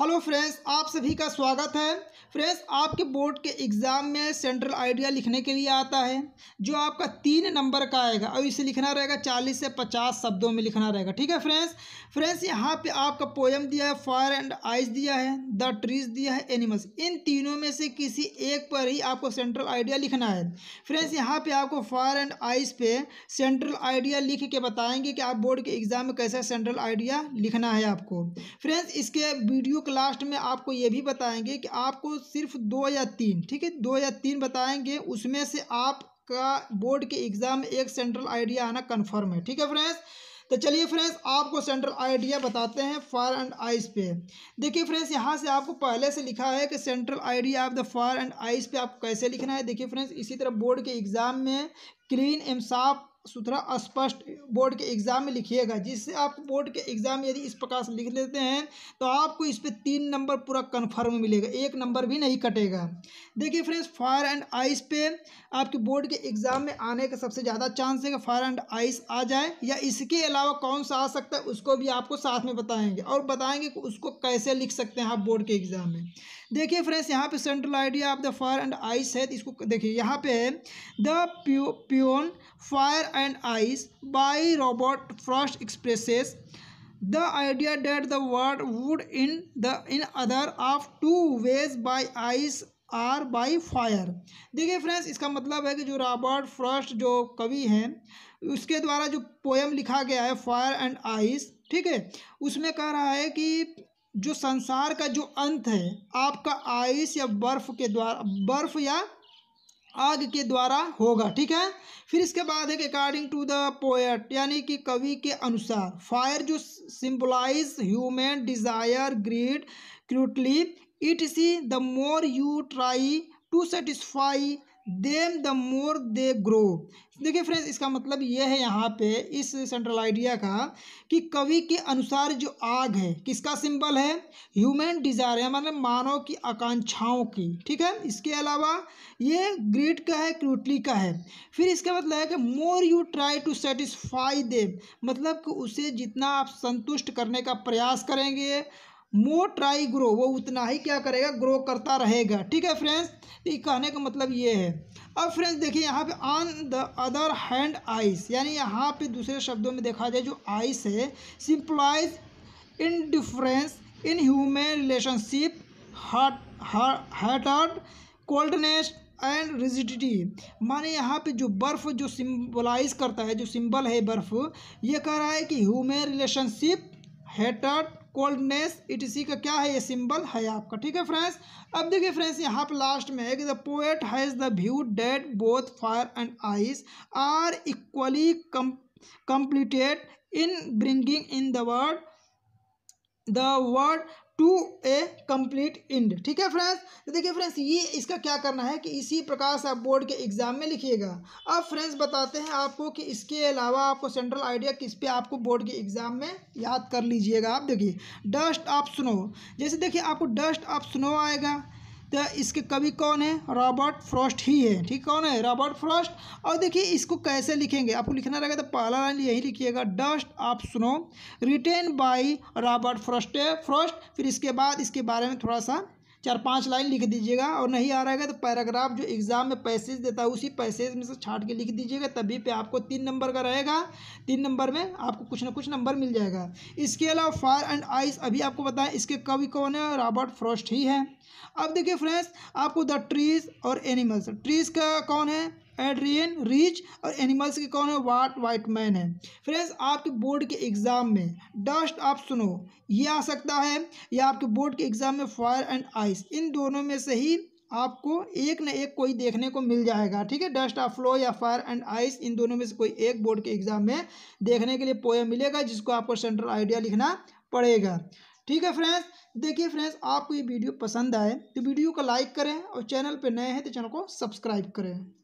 hello friends आप सभी का स्वागत है फ्रेंड्स आपके बोर्ड के एग्ज़ाम में सेंट्रल आइडिया लिखने के लिए आता है जो आपका तीन नंबर का आएगा और इसे लिखना रहेगा चालीस से पचास शब्दों में लिखना रहेगा ठीक है फ्रेंड्स फ्रेंड्स यहाँ पे आपका पोएम दिया है फायर एंड आइस दिया है द ट्रीज दिया है एनिमल्स इन तीनों में से किसी एक पर ही आपको सेंट्रल आइडिया लिखना है फ्रेंड्स यहाँ पर आपको फायर एंड आइस पे सेंट्रल आइडिया लिख के बताएंगे कि आप बोर्ड के एग्ज़ाम में कैसा सेंट्रल आइडिया लिखना है आपको फ्रेंड्स इसके वीडियो लोग लास्ट में आपको ये भी बताएंगे कि आपको सिर्फ दो या तीन ठीक है दो या तीन बताएंगे उसमें से आपका बोर्ड के एग्ज़ाम में एक सेंट्रल आइडिया आना कन्फर्म है ठीक है फ्रेंड्स तो चलिए फ्रेंड्स आपको सेंट्रल आइडिया बताते हैं फायर एंड आइस पे देखिए फ्रेंड्स यहाँ से आपको पहले से लिखा है कि central idea of the fire and ice पे आपको कैसे लिखना है देखिए फ्रेंड्स इसी तरह बोर्ड के एग्ज़ाम में क्लीन एम साफ सुथरा स्पष्ट बोर्ड के एग्ज़ाम में लिखिएगा जिससे आप बोर्ड के एग्ज़ाम यदि इस प्रकार से लिख लेते हैं तो आपको इस पर तीन नंबर पूरा कन्फर्म मिलेगा एक नंबर भी नहीं कटेगा देखिए फ्रेंड्स फायर एंड आइस पे आपके बोर्ड के एग्ज़ाम में आने का सबसे ज़्यादा चांस है कि फायर एंड आइस आ जाए या इसके अलावा कौन सा आ सकता है उसको भी आपको साथ में बताएंगे और बताएंगे कि उसको कैसे लिख सकते हैं आप बोर्ड के एग्ज़ाम में देखिए फ्रेंड्स यहाँ पे central idea of the fire and ice है तो इसको देखिए यहाँ पे है the poem fire and ice by Robert Frost express the idea that the world would in the in other of two ways by ice or by fire देखिए friends इसका मतलब है कि जो रॉबर्ट फ्रॉस्ट जो कवि हैं उसके द्वारा जो पोएम लिखा गया है फायर एंड आइस ठीक है उसमें कह रहा है कि जो संसार का जो अंत है आपका आइस या बर्फ़ के द्वारा बर्फ़ या आग के द्वारा होगा ठीक है फिर इसके बाद है कि अकॉर्डिंग टू द पोएट यानी कि कवि के अनुसार फायर जो symbolize human desire greed cruelty it see the more you try to satisfy them the more they grow देखिए फ्रेंड्स इसका मतलब यह है यहाँ पे इस सेंट्रल आइडिया का कि कवि के अनुसार जो आग है किसका सिंबल है ह्यूमन डिजायर है मतलब मानव की आकांक्षाओं की ठीक है इसके अलावा ये ग्रीड का है क्रूटली का है फिर इसका मतलब है कि more you try to satisfy them मतलब कि उसे जितना आप संतुष्ट करने का प्रयास करेंगे मोर ट्राई ग्रो वो उतना ही क्या करेगा ग्रो करता रहेगा ठीक है फ्रेंड्स तो ये कहने का मतलब ये है अब फ्रेंड्स देखिए यहाँ पे on the other hand ice यानी यहाँ पे दूसरे शब्दों में देखा जाए जो आइस है symbolize indifference in human relationship heart heart coldness and rigidity माने यहाँ पे जो बर्फ़ जो सिम्बलाइज करता है जो सिंबल है बर्फ़ ये कह रहा है कि human relationship hatred coldness etc का क्या है ये सिंबल है आपका ठीक है फ्रेंड्स अब देखिए फ्रेंड्स यहाँ पर लास्ट में है कि the poet has the view that both fire and ice are equally completed in bringing in the world the world to a complete end ठीक है फ्रेंड्स तो देखिए फ्रेंड्स ये इसका क्या करना है कि इसी प्रकार से आप बोर्ड के एग्जाम में लिखिएगा अब फ्रेंड्स बताते हैं आपको कि इसके अलावा आपको सेंट्रल आइडिया किस पे आपको बोर्ड के एग्जाम में याद कर लीजिएगा आप देखिए डस्ट ऑफ स्नो जैसे देखिए आपको डस्ट ऑफ स्नो आएगा तो इसके कवि कौन है रॉबर्ट फ्रॉस्ट ही है ठीक कौन है रॉबर्ट फ्रॉस्ट और देखिए इसको कैसे लिखेंगे आपको लिखना रहेगा तो पहला लाइन यही लिखिएगा dust of snow written by Robert Frost Frost फिर इसके बाद इसके बारे में थोड़ा सा चार पाँच लाइन लिख दीजिएगा और नहीं आ रहेगा तो पैराग्राफ जो एग्ज़ाम में पैसेज देता है उसी पैसेज में से छाट के लिख दीजिएगा तभी पे आपको तीन नंबर का रहेगा तीन नंबर में आपको कुछ ना कुछ नंबर मिल जाएगा इसके अलावा फायर एंड आइस अभी आपको बताएं इसके कवि कौन है रॉबर्ट फ्रॉस्ट ही है अब देखिए फ्रेंड्स आपको द ट्रीज और एनिमल्स ट्रीज का कौन है एड्रियन रिच और एनिमल्स के कौन है वाट वाइट मैन है फ्रेंड्स आपके बोर्ड के एग्ज़ाम में डस्ट आप सुनो ये आ सकता है या आपके बोर्ड के एग्ज़ाम में फायर एंड आइस इन दोनों में से ही आपको एक न एक कोई देखने को मिल जाएगा ठीक है डस्ट ऑफ फ्लो या फायर एंड आइस इन दोनों में से कोई एक बोर्ड के एग्ज़ाम में देखने के लिए पोया मिलेगा जिसको आपको सेंट्रल आइडिया लिखना पड़ेगा ठीक है फ्रेंड्स देखिए फ्रेंड्स आपको ये वीडियो पसंद आए तो वीडियो को लाइक करें और चैनल पर नए हैं तो चैनल को सब्सक्राइब करें